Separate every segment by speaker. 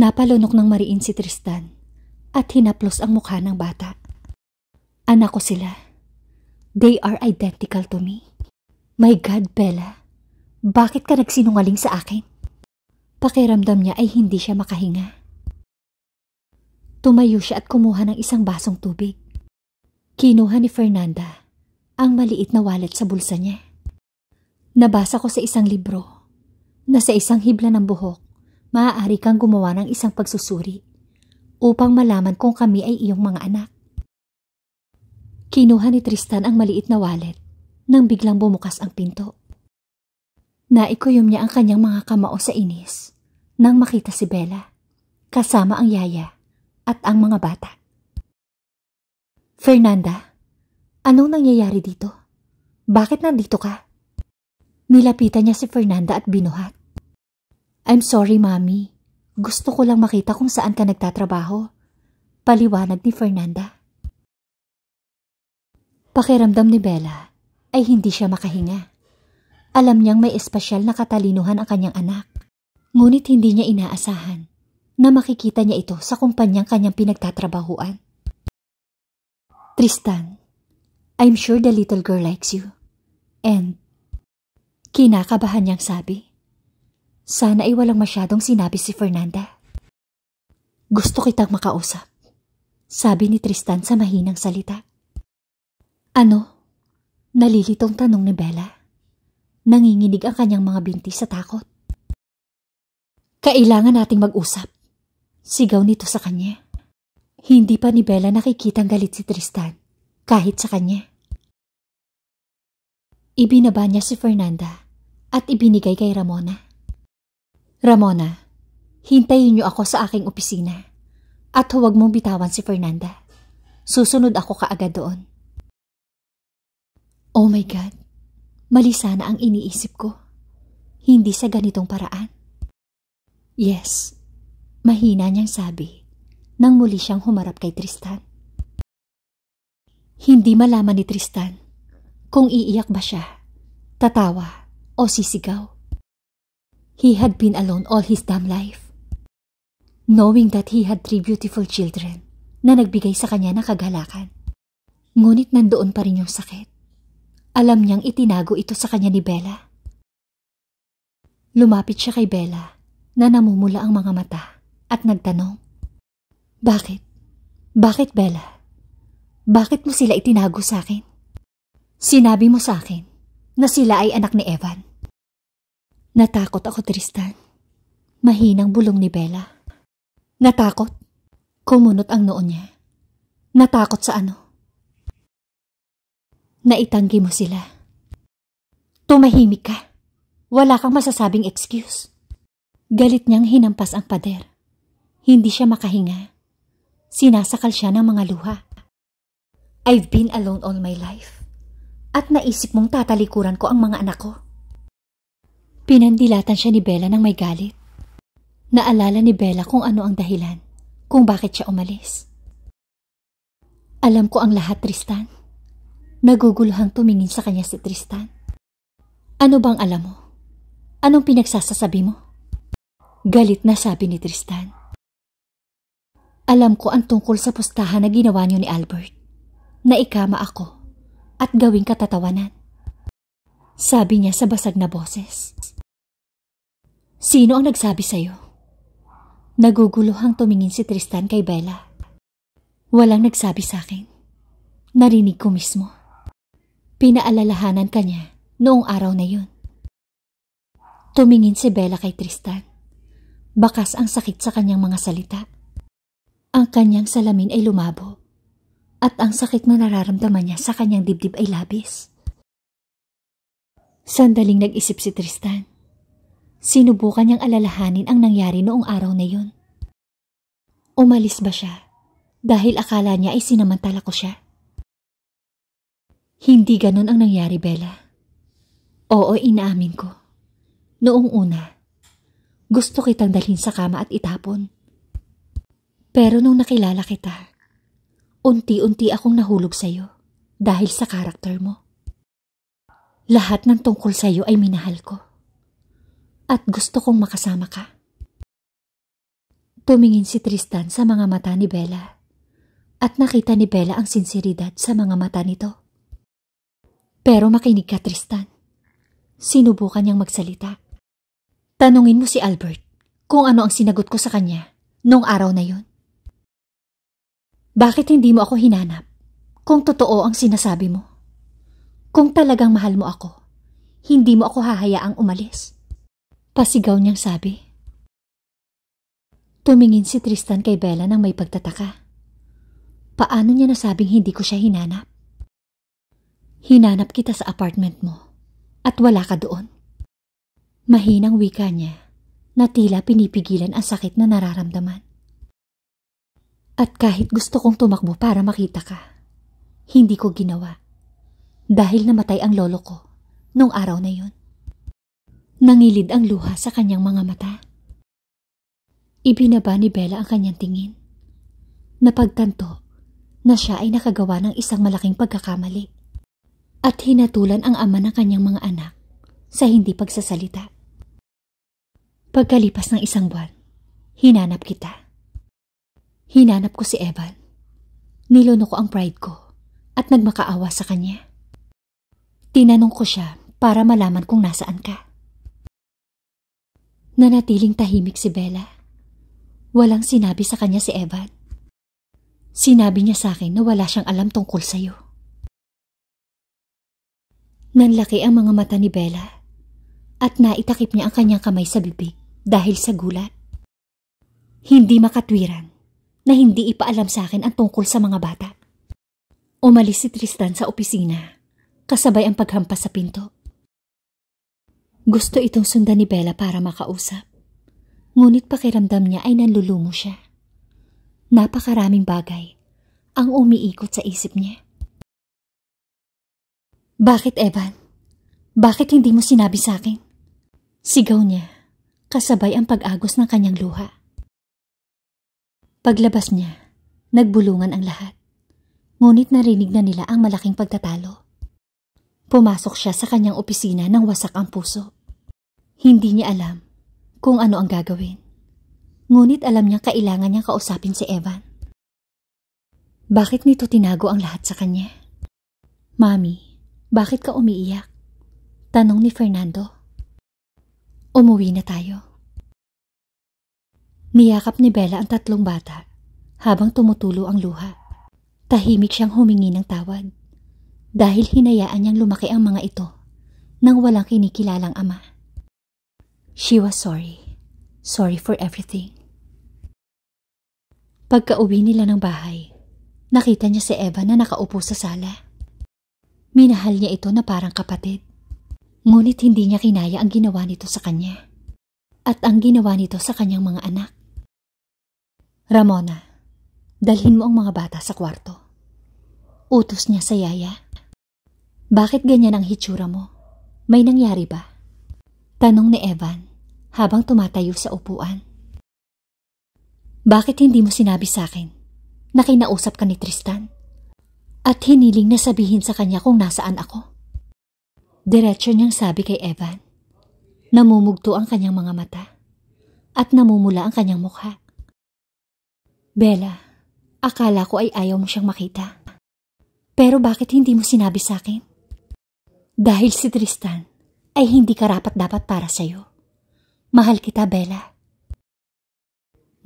Speaker 1: Napalunok ng mariin si Tristan at hinaplos ang mukha ng bata. Anak ko sila. They are identical to me. My God, Bella. Bakit ka nagsinungaling sa akin? Pakiramdam niya ay hindi siya makahinga. Tumayo siya at kumuha ng isang basong tubig. Kinuha ni Fernanda ang maliit na wallet sa bulsa niya. Nabasa ko sa isang libro na sa isang hibla ng buhok maaari kang gumawa ng isang pagsusuri upang malaman kung kami ay iyong mga anak. Kinuha ni Tristan ang maliit na wallet nang biglang bumukas ang pinto. Naikuyom niya ang kanyang mga kamao sa inis nang makita si Bella kasama ang yaya at ang mga bata. Fernanda, anong nangyayari dito? Bakit nandito ka? Nilapitan niya si Fernanda at binuhat. I'm sorry, Mommy. Gusto ko lang makita kung saan ka nagtatrabaho. Paliwanag ni Fernanda. Pakiramdam ni Bella ay hindi siya makahinga. Alam niyang may espesyal na katalinuhan ang kanyang anak. Ngunit hindi niya inaasahan na makikita niya ito sa kumpanyang kanyang pinagtatrabahuan. Tristan, I'm sure the little girl likes you. And, kinakabahan niyang sabi. Sana ay walang masyadong sinabi si Fernanda. Gusto kitang makausap, sabi ni Tristan sa mahinang salita. Ano? Nalilitong tanong ni Bella. Nanginginig ang kanyang mga binti sa takot. Kailangan nating mag-usap. Sigaw nito sa kanya. Hindi pa ni Bella nakikitang galit si Tristan, kahit sa kanya. Ibinaba niya si Fernanda at ibinigay kay Ramona. Ramona, hintayin niyo ako sa aking opisina at huwag mong bitawan si Fernanda. Susunod ako kaagad doon. Oh my God, mali sana ang iniisip ko. Hindi sa ganitong paraan. Yes, mahina niyang sabi nang muli siyang humarap kay Tristan. Hindi malaman ni Tristan kung iiyak ba siya, tatawa o sisigaw. He had been alone all his damn life. Knowing that he had three beautiful children na nagbigay sa kanya ng kagalakan. Ngunit nandoon pa rin yung sakit. Alam niyang itinago ito sa kanya ni Bella. Lumapit siya kay Bella na namumula ang mga mata at nagtanong, Bakit? Bakit Bella? Bakit mo sila itinago sa akin? Sinabi mo sa akin na sila ay anak ni Evan. Natakot ako, Tristan. Mahinang bulong ni Bella. Natakot? Kumunot ang noon niya. Natakot sa ano? Naitanggi mo sila. Tumahimik ka. Wala kang masasabing excuse. Galit niyang hinampas ang pader. Hindi siya makahinga. Sinasakal siya ng mga luha. I've been alone all my life. At naisip mong tatalikuran ko ang mga anak ko. Pinandilatan siya ni Bella ng may galit. Naalala ni Bella kung ano ang dahilan, kung bakit siya umalis. Alam ko ang lahat, Tristan. Naguguluhang tumingin sa kanya si Tristan. Ano bang alam mo? Anong pinagsasasabi mo? Galit na sabi ni Tristan. Alam ko ang tungkol sa pustahan na ginawa niyo ni Albert. Na ako at gawing katatawanan. Sabi niya sa basag na boses. Sino ang nagsabi sa'yo? Naguguluhang tumingin si Tristan kay Bella. Walang nagsabi sa akin. Narinig ko mismo. Pinaalalahanan kanya noong araw na yun. Tumingin si Bella kay Tristan. Bakas ang sakit sa kanyang mga salita. Ang kanyang salamin ay lumabo at ang sakit na nararamdaman niya sa kanyang dibdib ay labis. Sandaling nag-isip si Tristan. Sinubukan niyang alalahanin ang nangyari noong araw na yon. Umalis ba siya? Dahil akala niya ay sinamantala ko siya. Hindi ganon ang nangyari, Bella. Oo, inaamin ko. Noong una, gusto kitang dalhin sa kama at itapon. Pero nung nakilala kita, unti-unti akong nahulog sa'yo dahil sa karakter mo. Lahat ng tungkol sa'yo ay minahal ko at gusto kong makasama ka. Tumingin si Tristan sa mga mata ni Bella at nakita ni Bella ang sinseridad sa mga mata nito. Pero makinig ka, Tristan. Sinubukan niyang magsalita. Tanungin mo si Albert kung ano ang sinagot ko sa kanya noong araw na yon. Bakit hindi mo ako hinanap kung totoo ang sinasabi mo? Kung talagang mahal mo ako, hindi mo ako hahayaang umalis. Pasigaw niyang sabi. Tumingin si Tristan kay Bella nang may pagtataka. Paano niya nasabing hindi ko siya hinanap? Hinanap kita sa apartment mo at wala ka doon. Mahinang wika niya na tila pinipigilan ang sakit na nararamdaman. At kahit gusto kong tumakbo para makita ka, hindi ko ginawa dahil namatay ang lolo ko noong araw na yun. Nangilid ang luha sa kanyang mga mata. Ibinaba ni Bella ang kanyang tingin. Napagtanto na siya ay nakagawa ng isang malaking pagkakamali at hinatulan ang ama ng kanyang mga anak sa hindi pagsasalita. Pagkalipas ng isang buwan, hinanap kita. Hinanap ko si Evan. Niluno ko ang pride ko at nagmakaawa sa kanya. Tinanong ko siya para malaman kung nasaan ka. Nanatiling tahimik si Bella. Walang sinabi sa kanya si Evan. Sinabi niya sa akin na wala siyang alam tungkol sa iyo. Nanlaki ang mga mata ni Bella at naitakip niya ang kanyang kamay sa bibig dahil sa gulat. Hindi makatwiran na hindi ipaalam sa akin ang tungkol sa mga bata. Umalis si Tristan sa opisina kasabay ang paghampas sa pinto. Gusto itong sundan ni Bella para makausap. Ngunit pakiramdam niya ay nanlulumo siya. Napakaraming bagay ang umiikot sa isip niya. Bakit, Evan? Bakit hindi mo sinabi sa akin? Sigaw niya, kasabay ang pag-agos ng kanyang luha. Paglabas niya, nagbulungan ang lahat. Ngunit narinig na nila ang malaking pagtatalo. Pumasok siya sa kanyang opisina nang wasak ang puso. Hindi niya alam kung ano ang gagawin. Ngunit alam niya kailangan niyang kausapin si Evan. Bakit nito tinago ang lahat sa kanya? Mami, bakit ka umiiyak? Tanong ni Fernando. Umuwi na tayo. Niyakap ni Bella ang tatlong bata habang tumutulo ang luha. Tahimik siyang humingi ng tawad dahil hinayaan niyang lumaki ang mga ito nang walang kinikilalang ama. She was sorry. Sorry for everything. Pagka-uwi nila ng bahay, nakita niya si Eva na nakaupo sa sala. Minahal niya ito na parang kapatid. Ngunit hindi niya kinaya ang ginawa nito sa kanya at ang ginawa nito sa kanyang mga anak. Ramona, dalhin mo ang mga bata sa kwarto. Utos niya sa yaya. Bakit ganyan ang hitsura mo? May nangyari ba? Tanong ni Evan habang tumatayo sa upuan. Bakit hindi mo sinabi sa akin na kinausap ka ni Tristan? At hiniling na sabihin sa kanya kung nasaan ako? Diretso niyang sabi kay Evan. Namumugto ang kanyang mga mata at namumula ang kanyang mukha. Bella, akala ko ay ayaw mo siyang makita. Pero bakit hindi mo sinabi sa akin? Dahil si Tristan ay hindi karapat-dapat para sa'yo. Mahal kita, Bella.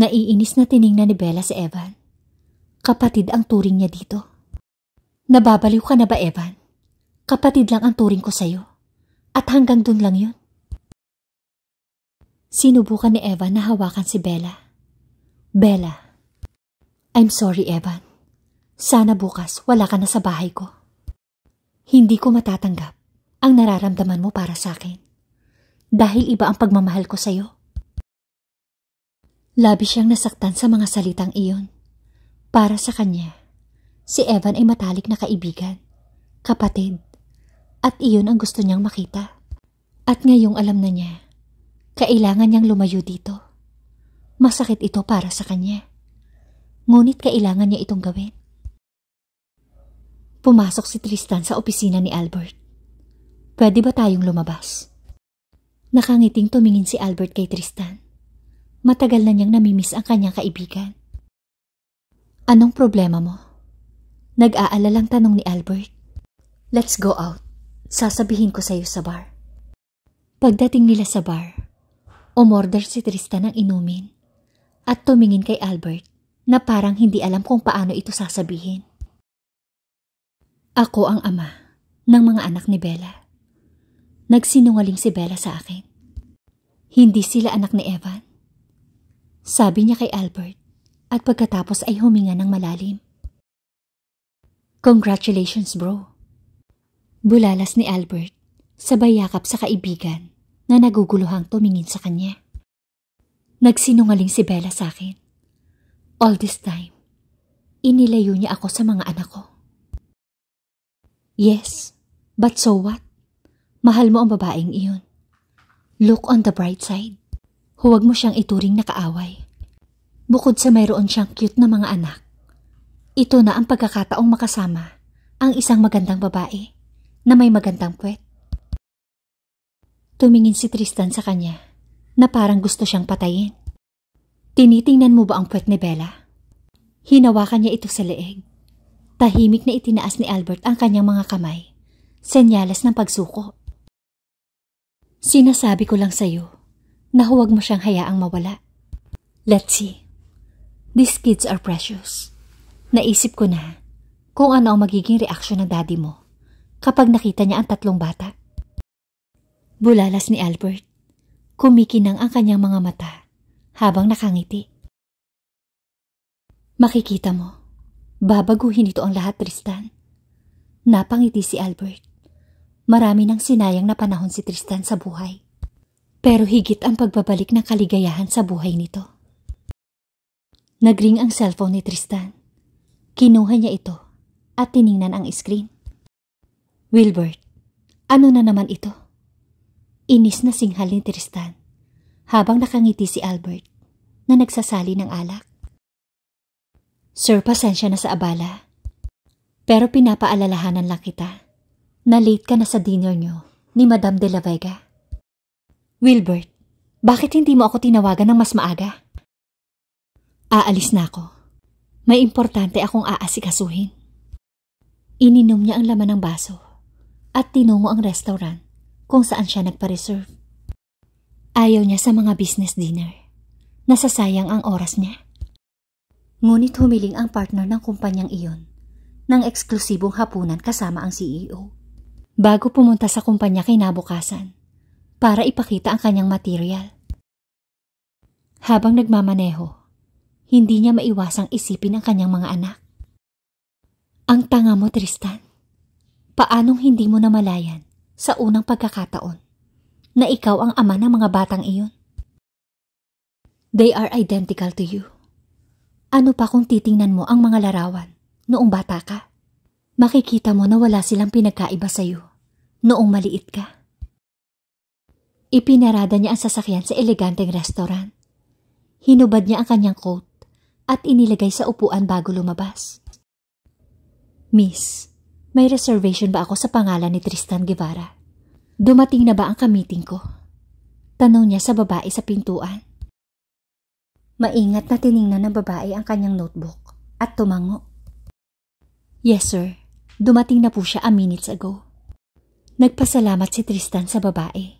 Speaker 1: Naiinis na tiningnan ni Bella si Evan. Kapatid ang turing niya dito. Nababaliw ka na ba, Evan? Kapatid lang ang turing ko sa'yo. At hanggang dun lang yun. Sinubukan ni Evan na hawakan si Bella. Bella, I'm sorry, Evan. Sana bukas wala ka na sa bahay ko. Hindi ko matatanggap ang nararamdaman mo para sa akin. Dahil iba ang pagmamahal ko sa iyo. Labi siyang nasaktan sa mga salitang iyon. Para sa kanya, si Evan ay matalik na kaibigan, kapatid, at iyon ang gusto niyang makita. At ngayong alam na niya, kailangan niyang lumayo dito. Masakit ito para sa kanya. Ngunit kailangan niya itong gawin. Pumasok si Tristan sa opisina ni Albert. Pwede ba tayong lumabas? Nakangiting tumingin si Albert kay Tristan. Matagal na niyang namimiss ang kanyang kaibigan. Anong problema mo? Nag-aalalang tanong ni Albert. Let's go out. Sasabihin ko sa iyo sa bar. Pagdating nila sa bar, umorder si Tristan ng inumin at tumingin kay Albert na parang hindi alam kung paano ito sasabihin. Ako ang ama ng mga anak ni Bella. Nagsinungaling si Bella sa akin. Hindi sila anak ni Evan. Sabi niya kay Albert at pagkatapos ay huminga ng malalim. Congratulations bro. Bulalas ni Albert sabay yakap sa kaibigan na naguguluhang tumingin sa kanya. Nagsinungaling si Bella sa akin. All this time, inilayo niya ako sa mga anak ko. Yes, but so what? Mahal mo ang babaeng iyon. Look on the bright side. Huwag mo siyang ituring na kaaway. Bukod sa mayroon siyang cute na mga anak, ito na ang pagkakataong makasama ang isang magandang babae na may magandang puwet. Tumingin si Tristan sa kanya na parang gusto siyang patayin. Tinitingnan mo ba ang kwet ni Bella? Hinawakan niya ito sa leeg. Tahimik na itinaas ni Albert ang kanyang mga kamay, senyales ng pagsuko. Sinasabi ko lang sa'yo na huwag mo siyang hayaang mawala. Let's see. These kids are precious. Naisip ko na kung ano ang magiging reaksyon ng daddy mo kapag nakita niya ang tatlong bata. Bulalas ni Albert. Kumikinang ang kanyang mga mata habang nakangiti. Makikita mo, babaguhin ito ang lahat, Tristan. Napangiti si Albert. Marami nang sinayang na panahon si Tristan sa buhay. Pero higit ang pagbabalik ng kaligayahan sa buhay nito. Nagring ang cellphone ni Tristan. Kinuha niya ito at tiningnan ang screen. Wilbert, ano na naman ito? Inis na singhal ni Tristan habang nakangiti si Albert na nagsasali ng alak. Sir, pasensya na sa abala. Pero pinapaalalahanan lang kita na-late ka na sa dinner nyo ni Madam de la Vega. Wilbert, bakit hindi mo ako tinawagan ng mas maaga? Aalis na ako. May importante akong aasikasuhin. Ininom niya ang laman ng baso at tinungo ang restaurant kung saan siya nagpa-reserve. Ayaw niya sa mga business dinner. Nasasayang ang oras niya. Ngunit humiling ang partner ng kumpanyang iyon ng eksklusibong hapunan kasama ang CEO bago pumunta sa kumpanya kinabukasan para ipakita ang kanyang material. Habang nagmamaneho, hindi niya maiwasang isipin ang kanyang mga anak. Ang tanga mo, Tristan. Paanong hindi mo namalayan sa unang pagkakataon na ikaw ang ama ng mga batang iyon? They are identical to you. Ano pa kung titingnan mo ang mga larawan noong bata ka? makikita mo na wala silang pinagkaiba sa'yo noong maliit ka. Ipinarada niya ang sasakyan sa eleganteng restaurant. Hinubad niya ang kanyang coat at inilagay sa upuan bago lumabas. Miss, may reservation ba ako sa pangalan ni Tristan Guevara? Dumating na ba ang kamiting ko? Tanong niya sa babae sa pintuan. Maingat na tiningnan ng babae ang kanyang notebook at tumango. Yes, sir. Dumating na po siya a minutes ago. Nagpasalamat si Tristan sa babae.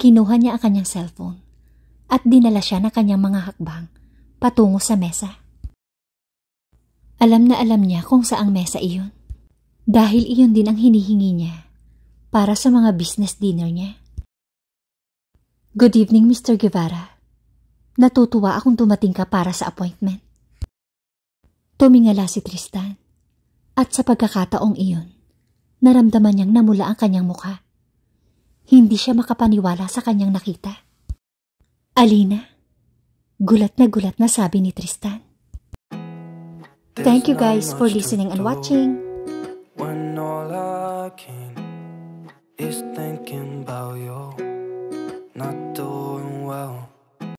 Speaker 1: Kinuha niya ang kanyang cellphone at dinala siya na kanyang mga hakbang patungo sa mesa. Alam na alam niya kung saang mesa iyon. Dahil iyon din ang hinihingi niya para sa mga business dinner niya. Good evening, Mr. Guevara. Natutuwa akong dumating ka para sa appointment. Tumingala si Tristan. At sa pagkakataong iyon, naramdaman niyang namula ang kanyang mukha. Hindi siya makapaniwala sa kanyang nakita. Alina, gulat na gulat na sabi ni Tristan. Thank you guys for listening and watching. When all I can is thinking about you not doing well